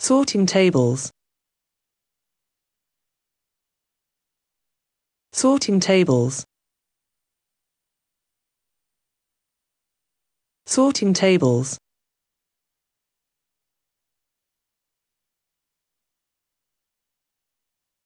Sorting tables. Sorting tables. Sorting tables.